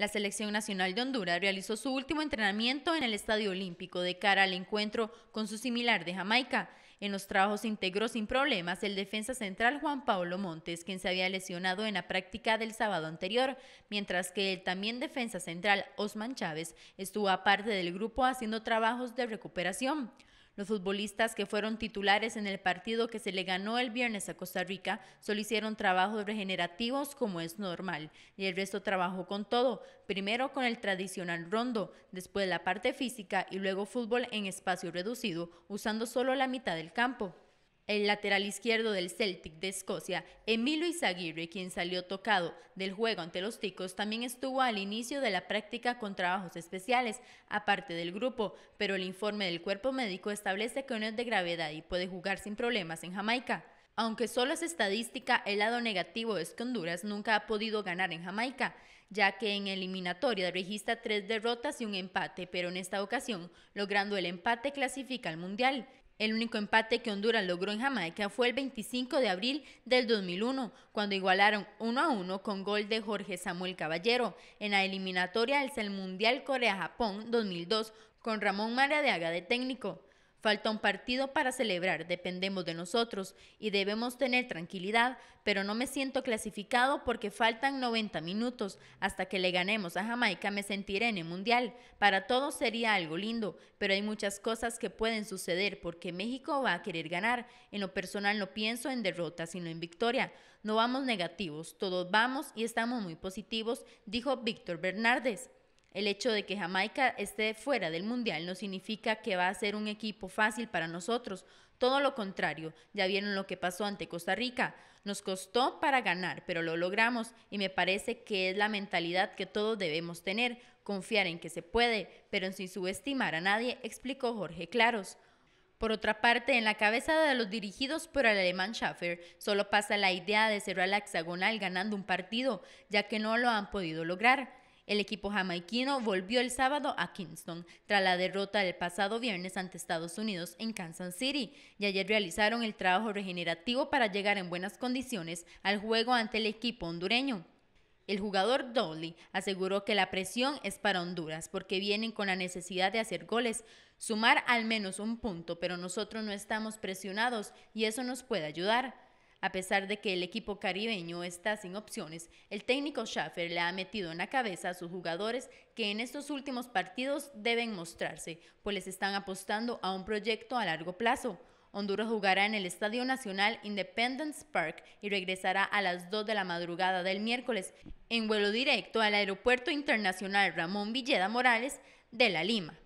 La selección nacional de Honduras realizó su último entrenamiento en el Estadio Olímpico de cara al encuentro con su similar de Jamaica. En los trabajos integró sin problemas el defensa central Juan Pablo Montes, quien se había lesionado en la práctica del sábado anterior, mientras que el también defensa central Osman Chávez estuvo aparte del grupo haciendo trabajos de recuperación. Los futbolistas que fueron titulares en el partido que se le ganó el viernes a Costa Rica solo hicieron trabajos regenerativos como es normal y el resto trabajó con todo, primero con el tradicional rondo, después la parte física y luego fútbol en espacio reducido usando solo la mitad del campo. El lateral izquierdo del Celtic de Escocia, Emilio Izaguirre, quien salió tocado del juego ante los Ticos, también estuvo al inicio de la práctica con trabajos especiales, aparte del grupo, pero el informe del cuerpo médico establece que no es de gravedad y puede jugar sin problemas en Jamaica. Aunque solo es estadística, el lado negativo es que Honduras nunca ha podido ganar en Jamaica, ya que en eliminatoria registra tres derrotas y un empate, pero en esta ocasión, logrando el empate, clasifica al Mundial. El único empate que Honduras logró en Jamaica fue el 25 de abril del 2001, cuando igualaron 1 a 1 con gol de Jorge Samuel Caballero en la eliminatoria del Mundial Corea-Japón 2002 con Ramón de Aga de técnico. Falta un partido para celebrar, dependemos de nosotros y debemos tener tranquilidad, pero no me siento clasificado porque faltan 90 minutos. Hasta que le ganemos a Jamaica me sentiré en el Mundial. Para todos sería algo lindo, pero hay muchas cosas que pueden suceder porque México va a querer ganar. En lo personal no pienso en derrota, sino en victoria. No vamos negativos, todos vamos y estamos muy positivos, dijo Víctor Bernardes. El hecho de que Jamaica esté fuera del Mundial no significa que va a ser un equipo fácil para nosotros. Todo lo contrario, ya vieron lo que pasó ante Costa Rica. Nos costó para ganar, pero lo logramos y me parece que es la mentalidad que todos debemos tener, confiar en que se puede, pero sin subestimar a nadie, explicó Jorge Claros. Por otra parte, en la cabeza de los dirigidos por el alemán Schaffer solo pasa la idea de cerrar la hexagonal ganando un partido, ya que no lo han podido lograr. El equipo jamaiquino volvió el sábado a Kingston tras la derrota del pasado viernes ante Estados Unidos en Kansas City y ayer realizaron el trabajo regenerativo para llegar en buenas condiciones al juego ante el equipo hondureño. El jugador Dolly aseguró que la presión es para Honduras porque vienen con la necesidad de hacer goles, sumar al menos un punto, pero nosotros no estamos presionados y eso nos puede ayudar. A pesar de que el equipo caribeño está sin opciones, el técnico Schaffer le ha metido en la cabeza a sus jugadores que en estos últimos partidos deben mostrarse, pues les están apostando a un proyecto a largo plazo. Honduras jugará en el Estadio Nacional Independence Park y regresará a las 2 de la madrugada del miércoles en vuelo directo al Aeropuerto Internacional Ramón Villeda Morales de La Lima.